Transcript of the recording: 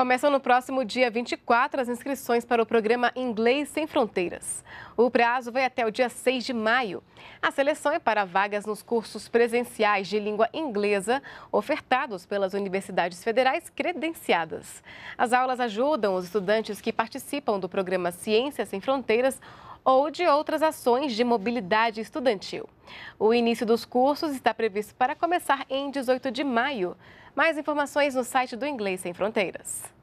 Começam no próximo dia 24 as inscrições para o programa Inglês Sem Fronteiras. O prazo vai até o dia 6 de maio. A seleção é para vagas nos cursos presenciais de língua inglesa ofertados pelas universidades federais credenciadas. As aulas ajudam os estudantes que participam do programa Ciências Sem Fronteiras ou de outras ações de mobilidade estudantil. O início dos cursos está previsto para começar em 18 de maio. Mais informações no site do Inglês Sem Fronteiras.